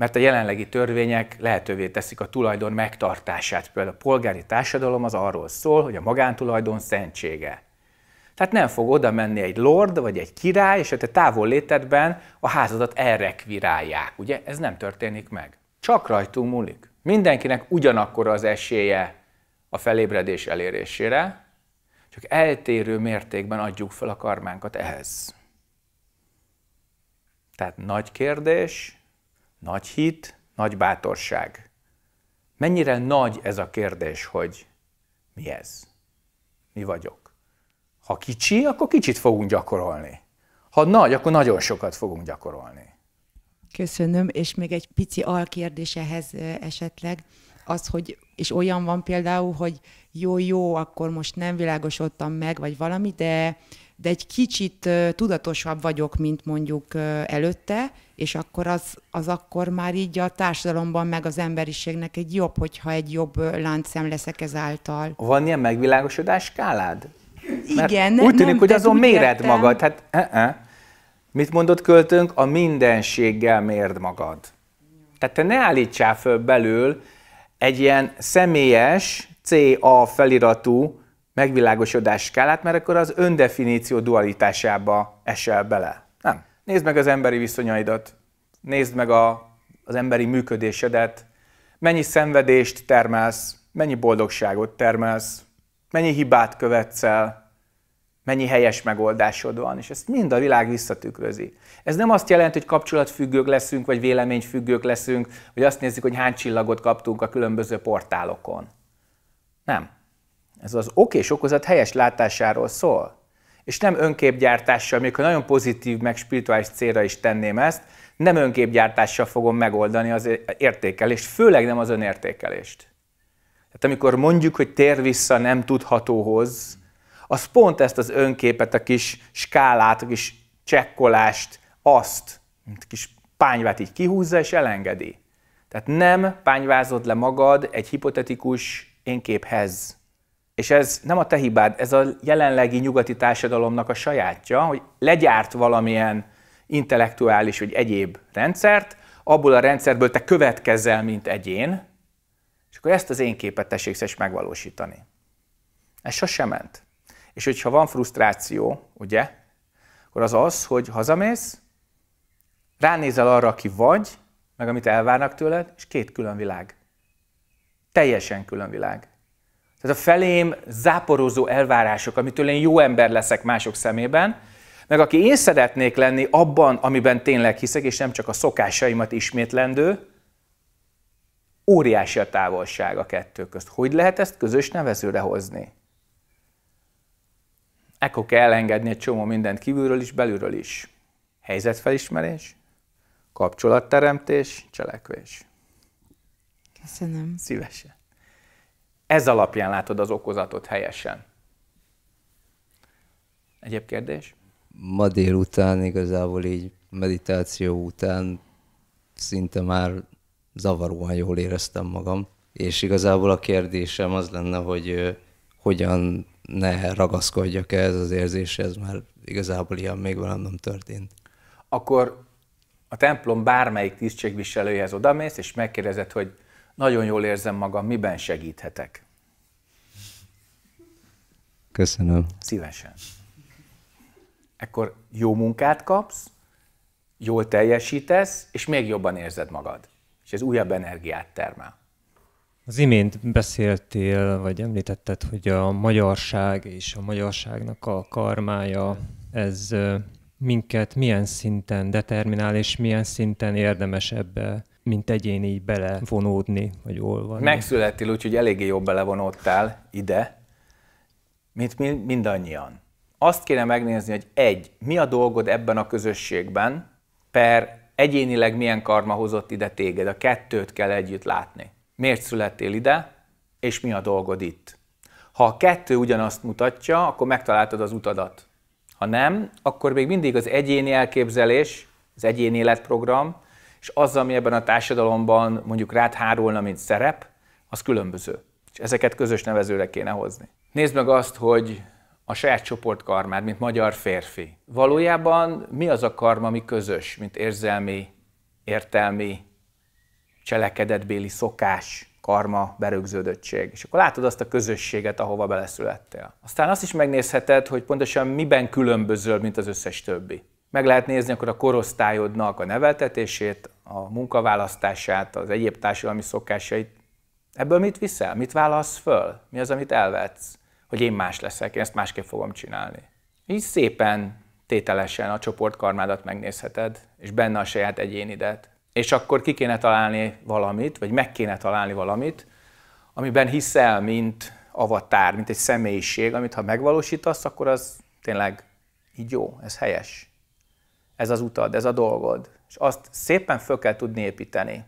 mert a jelenlegi törvények lehetővé teszik a tulajdon megtartását. Például a polgári társadalom az arról szól, hogy a magántulajdon szentsége. Tehát nem fog oda menni egy lord vagy egy király, és a te távol létedben a házadat elrekvirálják. Ugye ez nem történik meg. Csak rajtunk múlik. Mindenkinek ugyanakkor az esélye a felébredés elérésére, csak eltérő mértékben adjuk fel a karmánkat ehhez. Tehát nagy kérdés, nagy hit, nagy bátorság. Mennyire nagy ez a kérdés, hogy mi ez? Mi vagyok? Ha kicsi, akkor kicsit fogunk gyakorolni. Ha nagy, akkor nagyon sokat fogunk gyakorolni. Köszönöm, és még egy pici alkérdés ehhez esetleg. Az, hogy, és olyan van például, hogy jó, jó, akkor most nem világosodtam meg, vagy valami, de de egy kicsit tudatosabb vagyok, mint mondjuk előtte, és akkor az, az akkor már így a társadalomban, meg az emberiségnek egy jobb, hogyha egy jobb láncszem leszek ezáltal. Van ilyen megvilágosodás skálád? Mert Igen. Úgy tűnik, nem, hogy azon méred értem. magad. Hát, e-e. Eh, eh. Mit mondott költünk A mindenséggel mérd magad. Tehát te ne állítsál föl belül egy ilyen személyes, CA feliratú megvilágosodás skálát, mert akkor az öndefiníció dualitásába esel bele. Nem. Nézd meg az emberi viszonyaidat, nézd meg a, az emberi működésedet, mennyi szenvedést termelsz, mennyi boldogságot termelsz, mennyi hibát követsz el, mennyi helyes megoldásod van, és ezt mind a világ visszatükrözi. Ez nem azt jelenti, hogy kapcsolatfüggők leszünk, vagy véleményfüggők leszünk, vagy azt nézzük, hogy hány csillagot kaptunk a különböző portálokon. Nem. Ez az ok és okozat helyes látásáról szól. És nem önképgyártással, még ha nagyon pozitív, meg spirituális célra is tenném ezt, nem önképgyártással fogom megoldani az értékelést, főleg nem az önértékelést. Tehát amikor mondjuk, hogy tér vissza nem tudhatóhoz, az pont ezt az önképet, a kis skálát, a kis csekkolást, azt, mint kis pányvát így kihúzza és elengedi. Tehát nem pányvázod le magad egy hipotetikus énképhez és ez nem a te hibád, ez a jelenlegi nyugati társadalomnak a sajátja, hogy legyárt valamilyen intellektuális vagy egyéb rendszert, abból a rendszerből te következzel, mint egyén, és akkor ezt az én képet tessék is megvalósítani. Ez sosem ment. És hogyha van frusztráció, ugye, akkor az az, hogy hazamész, ránézel arra, aki vagy, meg amit elvárnak tőled, és két külön világ. Teljesen külön világ. Tehát a felém záporozó elvárások, amitől én jó ember leszek mások szemében, meg aki én szeretnék lenni abban, amiben tényleg hiszek, és nem csak a szokásaimat ismétlendő, óriási a távolság a kettő közt. Hogy lehet ezt közös nevezőre hozni? Ekkor kell elengedni egy csomó mindent kívülről is, belülről is. Helyzetfelismerés, kapcsolatteremtés, cselekvés. Köszönöm. Szívesen. Ez alapján látod az okozatot helyesen. Egyéb kérdés? Ma délután igazából így meditáció után szinte már zavaróan jól éreztem magam, és igazából a kérdésem az lenne, hogy hogyan ne ragaszkodjak ehhez az érzéshez, mert igazából ilyen még velem nem történt. Akkor a templom bármelyik tisztségviselőjehez odamész, és megkérdezed, hogy nagyon jól érzem magam, miben segíthetek? Köszönöm. Szívesen. Ekkor jó munkát kapsz, jól teljesítesz, és még jobban érzed magad. És ez újabb energiát termel. Az imént beszéltél, vagy említetted, hogy a magyarság és a magyarságnak a karmája, ez minket milyen szinten determinál, és milyen szinten érdemes ebbe mint egyén így belevonódni, vagy olvasni. Megszülettél, úgyhogy eléggé jobb belevonódtál ide, mint mi, mindannyian. Azt kéne megnézni, hogy egy, mi a dolgod ebben a közösségben, per egyénileg milyen karma hozott ide téged, a kettőt kell együtt látni. Miért születtél ide, és mi a dolgod itt? Ha a kettő ugyanazt mutatja, akkor megtaláltad az utadat. Ha nem, akkor még mindig az egyéni elképzelés, az egyéni életprogram, és az, ami ebben a társadalomban mondjuk rád hárulna, mint szerep, az különböző. És ezeket közös nevezőre kéne hozni. Nézd meg azt, hogy a saját karmád, mint magyar férfi. Valójában mi az a karma, ami közös, mint érzelmi, értelmi, cselekedetbéli szokás, karma, berögződöttség. És akkor látod azt a közösséget, ahova beleszülettél. Aztán azt is megnézheted, hogy pontosan miben különbözöl, mint az összes többi. Meg lehet nézni akkor a korosztályodnak a neveltetését, a munkaválasztását, az egyéb társadalmi szokásait. Ebből mit viszel? Mit válasz föl? Mi az, amit elvetsz? Hogy én más leszek, én ezt másképp fogom csinálni. Így szépen, tételesen a csoportkarmádat megnézheted, és benne a saját egyénidet. És akkor ki kéne találni valamit, vagy meg kéne találni valamit, amiben hiszel, mint avatár, mint egy személyiség, amit ha megvalósítasz, akkor az tényleg így jó, ez helyes ez az utad, ez a dolgod. És azt szépen föl kell tudni építeni.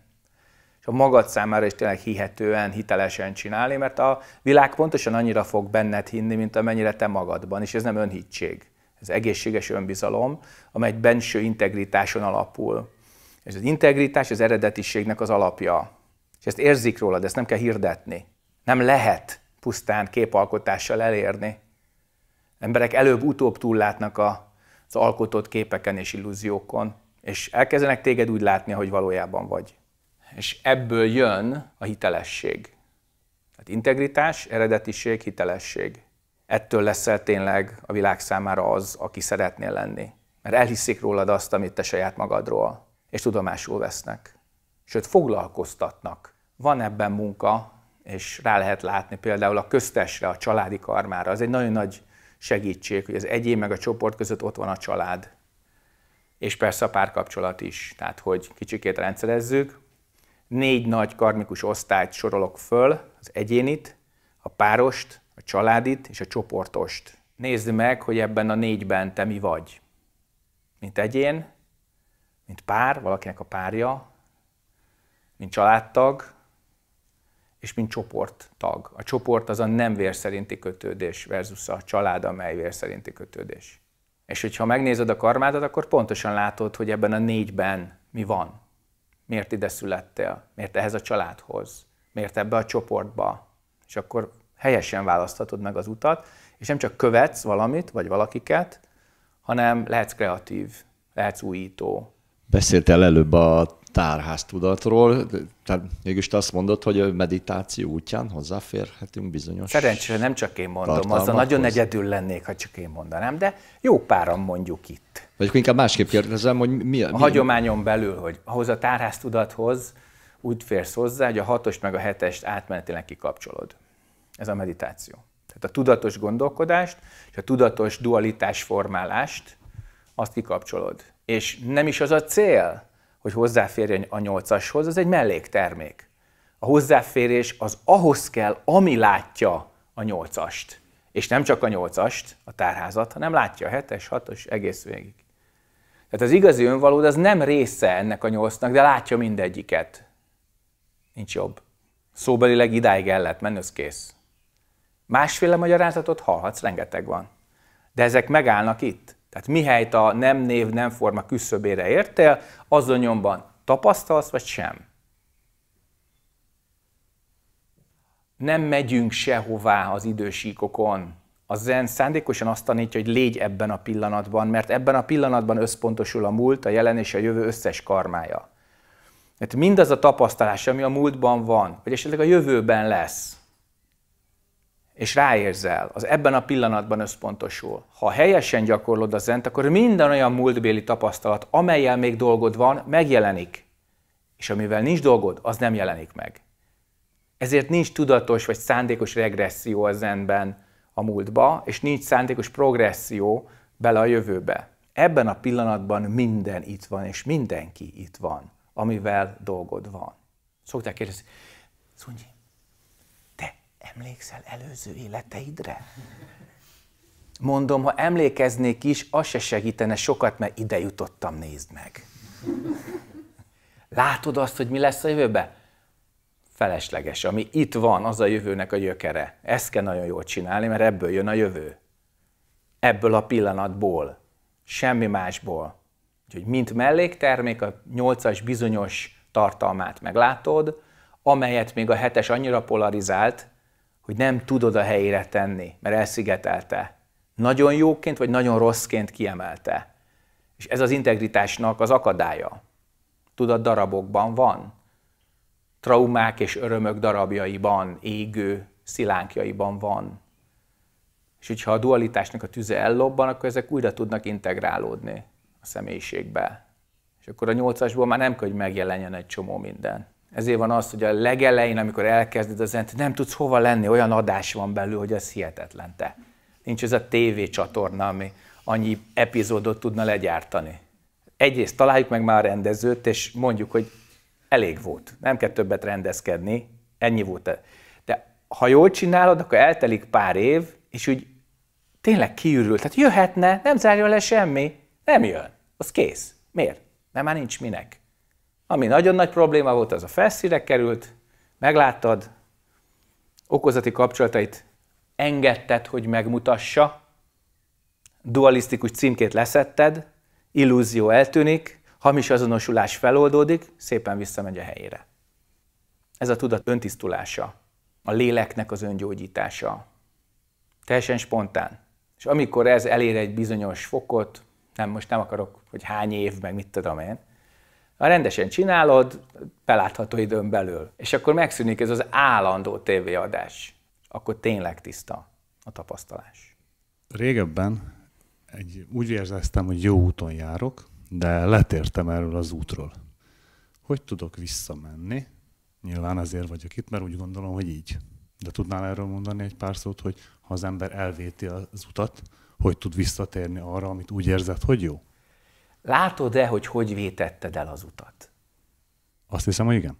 És a magad számára is tényleg hihetően, hitelesen csinálni, mert a világ pontosan annyira fog benned hinni, mint amennyire te magadban. És ez nem önhitség. Ez egészséges önbizalom, amely egy benső integritáson alapul. És az integritás az eredetiségnek az alapja. És ezt érzik rólad, ezt nem kell hirdetni. Nem lehet pusztán képalkotással elérni. Emberek előbb-utóbb túllátnak a az alkotott képeken és illúziókon, és elkezdenek téged úgy látni, hogy valójában vagy. És ebből jön a hitelesség. Tehát integritás, eredetiség, hitelesség. Ettől leszel tényleg a világ számára az, aki szeretnél lenni. Mert elhiszik rólad azt, amit te saját magadról, és tudomásul vesznek. Sőt, foglalkoztatnak. Van ebben munka, és rá lehet látni például a köztesre, a családi karmára. Az egy nagyon nagy segítség, hogy az egyén meg a csoport között ott van a család, és persze a párkapcsolat is, tehát hogy kicsikét rendszerezzük. Négy nagy karmikus osztályt sorolok föl, az egyénit, a párost, a családit és a csoportost. Nézd meg, hogy ebben a négyben te mi vagy. Mint egyén, mint pár, valakinek a párja, mint családtag, és mint csoporttag. A csoport az a nem vérszerinti kötődés versus a család, amely vérszerinti kötődés. És hogyha megnézed a karmádat, akkor pontosan látod, hogy ebben a négyben mi van. Miért ide születtél? Miért ehhez a családhoz? Miért ebbe a csoportba? És akkor helyesen választhatod meg az utat, és nem csak követsz valamit, vagy valakiket, hanem lehetsz kreatív, lehetsz újító. Beszéltél előbb a tárháztudatról, tehát mégis te azt mondod, hogy a meditáció útján hozzáférhetünk bizonyos Szerencsére nem csak én mondom, a nagyon egyedül lennék, ha csak én mondanám, de jó páran mondjuk itt. Vagy akkor inkább másképp kérdezem, hogy mi, mi... A hagyományon belül, hogy ahhoz a tárháztudathoz úgy férsz hozzá, hogy a hatos meg a hetest átmenetileg kikapcsolod. Ez a meditáció. Tehát a tudatos gondolkodást és a tudatos dualitás formálást azt kikapcsolod. És nem is az a cél, hogy hozzáférjen a nyolcashoz, az egy melléktermék. A hozzáférés az ahhoz kell, ami látja a nyolcast. És nem csak a nyolcast, a tárházat, hanem látja a hetes, hatos, egész végig. Tehát az igazi önvalód az nem része ennek a nyolcnak, de látja mindegyiket. Nincs jobb. Szóbelileg idáig el lehet menni, az kész. Másféle magyarázatot hallhatsz, rengeteg van. De ezek megállnak itt. Tehát mihelyt a nem név, nem forma küszöbére értél, azon nyomban tapasztalsz, vagy sem. Nem megyünk sehová az idősíkokon. A zen szándékosan azt tanítja, hogy légy ebben a pillanatban, mert ebben a pillanatban összpontosul a múlt, a jelen és a jövő összes karmája. Mert mindaz a tapasztalás, ami a múltban van, vagy esetleg a jövőben lesz, és ráérzel, az ebben a pillanatban összpontosul. Ha helyesen gyakorlod a zent, akkor minden olyan múltbéli tapasztalat, amelyel még dolgod van, megjelenik. És amivel nincs dolgod, az nem jelenik meg. Ezért nincs tudatos vagy szándékos regresszió a zenben a múltba, és nincs szándékos progresszió bele a jövőbe. Ebben a pillanatban minden itt van, és mindenki itt van, amivel dolgod van. Szokták kérdezni, Szunyi, Emlékszel előző életeidre? Mondom, ha emlékeznék is, az se segítene sokat, mert ide jutottam, nézd meg. Látod azt, hogy mi lesz a jövőben? Felesleges, ami itt van, az a jövőnek a gyökere. Ezt kell nagyon jól csinálni, mert ebből jön a jövő. Ebből a pillanatból, semmi másból. Úgyhogy mint melléktermék a nyolcas bizonyos tartalmát meglátod, amelyet még a hetes annyira polarizált, hogy nem tudod a helyére tenni, mert elszigetelte. Nagyon jóként vagy nagyon rosszként kiemelte. És ez az integritásnak az akadálya. Tudod, darabokban van. Traumák és örömök darabjaiban, égő szilánkjaiban van. És hogyha a dualitásnak a tüze ellobban, akkor ezek újra tudnak integrálódni a személyiségbe. És akkor a nyolcasból már nem kell, hogy megjelenjen egy csomó minden. Ezért van az, hogy a legelején, amikor elkezded a zenét, nem tudsz hova lenni, olyan adás van belül, hogy ez hihetetlen te. Nincs ez a TV csatorna, ami annyi epizódot tudna legyártani. Egyrészt találjuk meg már a rendezőt, és mondjuk, hogy elég volt. Nem kell többet rendezkedni, ennyi volt. De ha jól csinálod, akkor eltelik pár év, és úgy tényleg kiürül. Tehát jöhetne, nem zárja le semmi, nem jön. Az kész. Miért? Mert már nincs minek. Ami nagyon nagy probléma volt, az a felszíre került, megláttad, okozati kapcsolatait engedted, hogy megmutassa, dualisztikus címkét leszetted, illúzió eltűnik, hamis azonosulás feloldódik, szépen visszamegy a helyére. Ez a tudat öntisztulása, a léleknek az öngyógyítása. Teljesen spontán. És amikor ez elér egy bizonyos fokot, nem most nem akarok, hogy hány év, meg mit tudom én, ha rendesen csinálod, belátható időn belül. És akkor megszűnik ez az állandó tévéadás. Akkor tényleg tiszta a tapasztalás. Régebben egy, úgy érzeztem, hogy jó úton járok, de letértem erről az útról. Hogy tudok visszamenni? Nyilván azért vagyok itt, mert úgy gondolom, hogy így. De tudnál erről mondani egy pár szót, hogy ha az ember elvéti az utat, hogy tud visszatérni arra, amit úgy érzed, hogy jó? Látod-e, hogy hogy vétetted el az utat? Azt hiszem, hogy igen.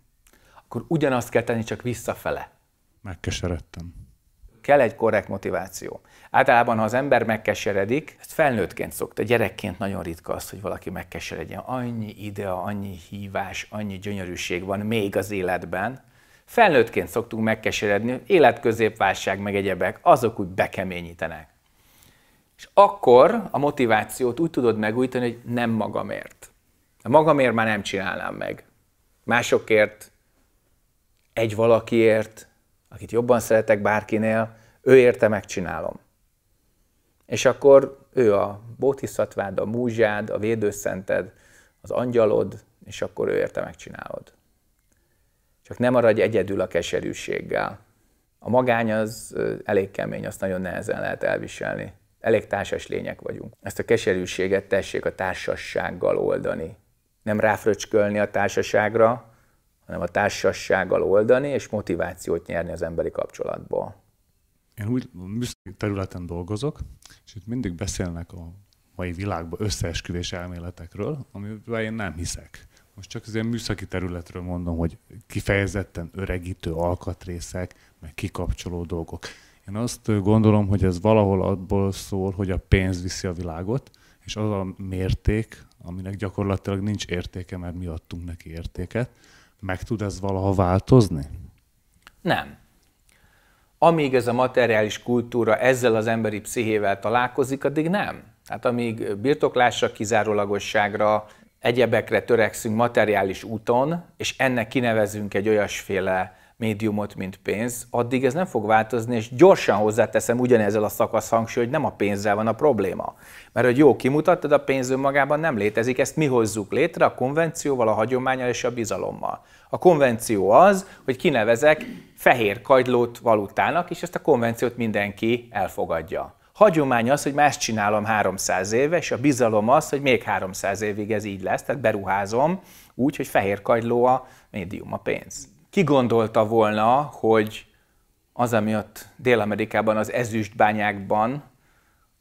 Akkor ugyanazt kell tenni, csak visszafele. Megkeseredtem. Kell egy korrekt motiváció. Általában, ha az ember megkeseredik, ezt felnőttként szokta, gyerekként nagyon ritka az, hogy valaki megkeseredjen. Annyi idea, annyi hívás, annyi gyönyörűség van még az életben. Felnőttként szoktunk megkeseredni, életközépválság meg egyebek, azok úgy bekeményítenek. És akkor a motivációt úgy tudod megújítani, hogy nem magamért. A magamért már nem csinálnám meg. Másokért, egy valakiért, akit jobban szeretek bárkinél, ő érte megcsinálom. És akkor ő a bótiszatvád, a múzsád, a védőszented, az angyalod, és akkor ő érte megcsinálod. Csak nem maradj egyedül a keserűséggel. A magány az elég kemény, azt nagyon nehezen lehet elviselni. Elég társas lények vagyunk. Ezt a keserűséget tessék a társassággal oldani. Nem ráfröcskölni a társaságra, hanem a társassággal oldani, és motivációt nyerni az emberi kapcsolatból. Én úgy műszaki területen dolgozok, és itt mindig beszélnek a mai világban összeesküvés elméletekről, amiben én nem hiszek. Most csak az ilyen műszaki területről mondom, hogy kifejezetten öregítő alkatrészek, meg kikapcsoló dolgok. Én azt gondolom, hogy ez valahol abból szól, hogy a pénz viszi a világot, és az a mérték, aminek gyakorlatilag nincs értéke, mert mi adtunk neki értéket, meg tud ez valaha változni? Nem. Amíg ez a materiális kultúra ezzel az emberi pszichével találkozik, addig nem. Tehát amíg birtoklásra, kizárólagosságra, egyebekre törekszünk materiális úton, és ennek kinevezünk egy olyasféle médiumot, mint pénz, addig ez nem fog változni, és gyorsan hozzáteszem ugyanezzel a szakasz hangsúly, hogy nem a pénzzel van a probléma. Mert hogy jó, kimutattad, a pénz önmagában nem létezik, ezt mi hozzuk létre a konvencióval, a hagyományal és a bizalommal. A konvenció az, hogy kinevezek fehér kagylót valutának, és ezt a konvenciót mindenki elfogadja. Hagyomány az, hogy más csinálom 300 éve, és a bizalom az, hogy még 300 évig ez így lesz, tehát beruházom úgy, hogy fehér kagyló a médium, a pénz ki gondolta volna, hogy az, ami ott Dél-Amerikában, az ezüstbányákban,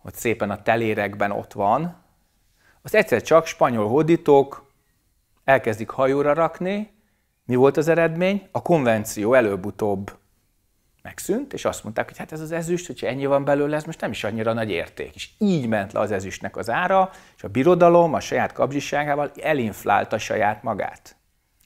ott szépen a telérekben ott van, Az egyszer csak spanyol hódítók elkezdik hajóra rakni. Mi volt az eredmény? A konvenció előbb-utóbb megszűnt, és azt mondták, hogy hát ez az ezüst, hogyha ennyi van belőle, ez most nem is annyira nagy érték. És így ment le az ezüstnek az ára, és a birodalom a saját kapzsiságával elinflálta saját magát.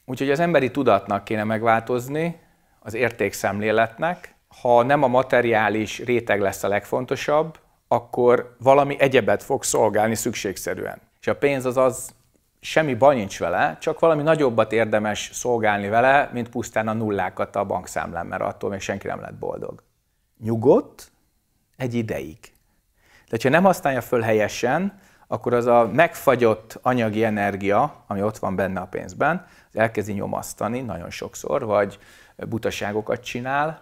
Úgyhogy az emberi tudatnak kéne megváltozni, az értékszemléletnek. Ha nem a materiális réteg lesz a legfontosabb, akkor valami egyebet fog szolgálni szükségszerűen. És a pénz az az, semmi baj nincs vele, csak valami nagyobbat érdemes szolgálni vele, mint pusztán a nullákat a bankszámlán, mert attól még senki nem lett boldog. Nyugodt egy ideig. De ha nem használja föl helyesen, akkor az a megfagyott anyagi energia, ami ott van benne a pénzben, az elkezdi nyomasztani nagyon sokszor, vagy butaságokat csinál.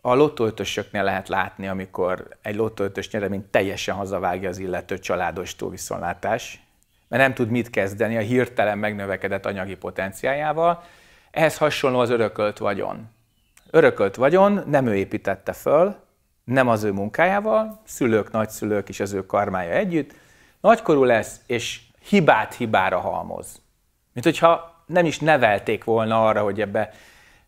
A lottóötösöknél lehet látni, amikor egy lottóötös nyeremény teljesen hazavágja az illető családostól viszonlátás, mert nem tud mit kezdeni a hirtelen megnövekedett anyagi potenciájával. Ehhez hasonló az örökölt vagyon. Örökölt vagyon nem ő építette föl, nem az ő munkájával, szülők, nagyszülők és az ő karmája együtt, nagykorú lesz, és hibát hibára halmoz. Mint hogyha nem is nevelték volna arra, hogy ebbe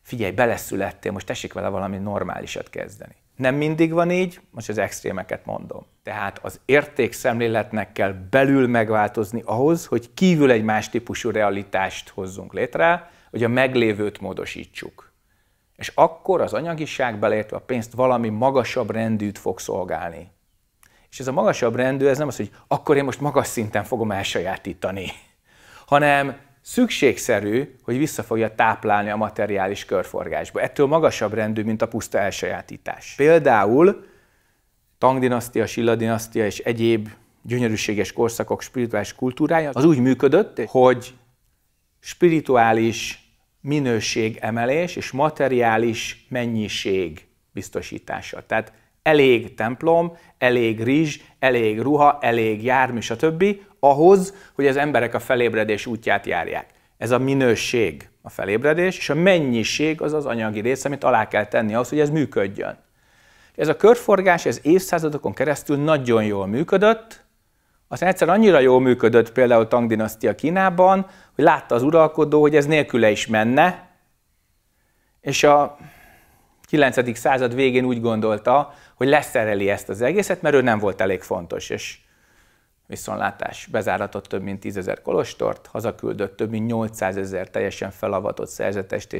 figyelj, beleszülettél, most tessék vele valami normálisat kezdeni. Nem mindig van így, most az extrémeket mondom. Tehát az értékszemléletnek kell belül megváltozni ahhoz, hogy kívül egy más típusú realitást hozzunk létre, hogy a meglévőt módosítsuk. És akkor az anyagiság beleértve a pénzt valami magasabb rendűt fog szolgálni. És ez a magasabb rendű, ez nem az, hogy akkor én most magas szinten fogom elsajátítani, hanem szükségszerű, hogy vissza fogja táplálni a materiális körforgásba. Ettől magasabb rendű, mint a puszta elsajátítás. Például Tang dinasztia, Silla dinasztia és egyéb gyönyörűséges korszakok spirituális kultúrája az úgy működött, hogy spirituális minőség emelés és materiális mennyiség biztosítása. Tehát Elég templom, elég rizs, elég ruha, elég jármű, stb. ahhoz, hogy az emberek a felébredés útját járják. Ez a minőség a felébredés, és a mennyiség az az anyagi rész, amit alá kell tenni ahhoz, hogy ez működjön. Ez a körforgás, ez évszázadokon keresztül nagyon jól működött, Az egyszer annyira jól működött például Tang dinasztia Kínában, hogy látta az uralkodó, hogy ez nélküle is menne, és a 9. század végén úgy gondolta, hogy leszereli ezt az egészet, mert ő nem volt elég fontos, és viszontlátás Bezáratott több mint 10 ezer kolostort, hazaküldött több mint 800 ezer teljesen felavatott szerzetest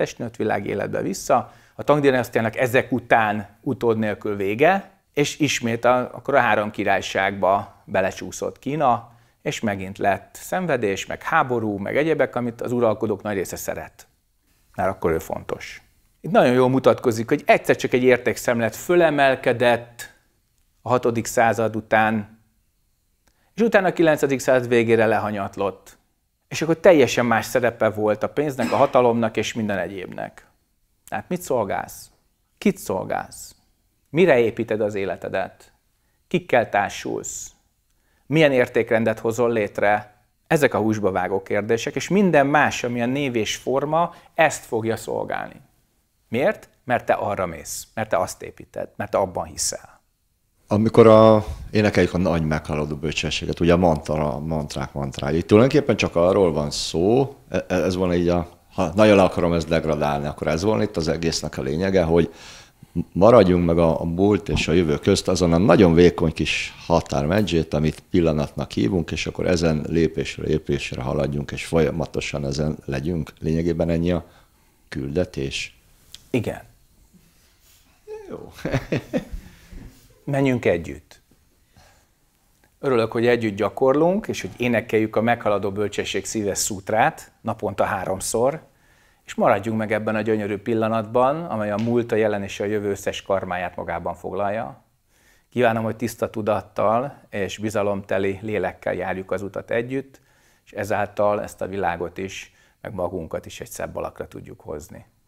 és nőtt világ életbe vissza. A dinasztiának ezek után utód nélkül vége, és ismét a, akkor a három királyságba belecsúszott Kína, és megint lett szenvedés, meg háború, meg egyebek, amit az uralkodók nagy része szeret. Mert akkor ő fontos itt nagyon jól mutatkozik, hogy egyszer csak egy értékszemlet fölemelkedett a 6. század után, és utána a 9. század végére lehanyatlott. És akkor teljesen más szerepe volt a pénznek, a hatalomnak és minden egyébnek. Tehát mit szolgálsz? Kit szolgálsz? Mire építed az életedet? Kikkel társulsz? Milyen értékrendet hozol létre? Ezek a húsba vágó kérdések, és minden más, ami a név és forma, ezt fogja szolgálni. Miért? Mert te arra mész, mert te azt építed, mert te abban hiszel. Amikor a, énekeljük a nagy meghaladó bölcsességet, ugye a mantra, mantrák mantrája, itt tulajdonképpen csak arról van szó, e, e, ez van így a, ha nagyon akarom ezt degradálni, akkor ez van itt az egésznek a lényege, hogy maradjunk meg a, a múlt és a jövő közt azon a nagyon vékony kis határmedzsét, amit pillanatnak hívunk, és akkor ezen lépésre lépésre haladjunk, és folyamatosan ezen legyünk. Lényegében ennyi a küldetés. Igen. Jó. Menjünk együtt. Örülök, hogy együtt gyakorlunk, és hogy énekeljük a meghaladó bölcsesség szíves szútrát naponta háromszor, és maradjunk meg ebben a gyönyörű pillanatban, amely a múlt, a jelen és a jövő összes karmáját magában foglalja. Kívánom, hogy tiszta tudattal és bizalomteli lélekkel járjuk az utat együtt, és ezáltal ezt a világot is, meg magunkat is egy szebb alakra tudjuk hozni.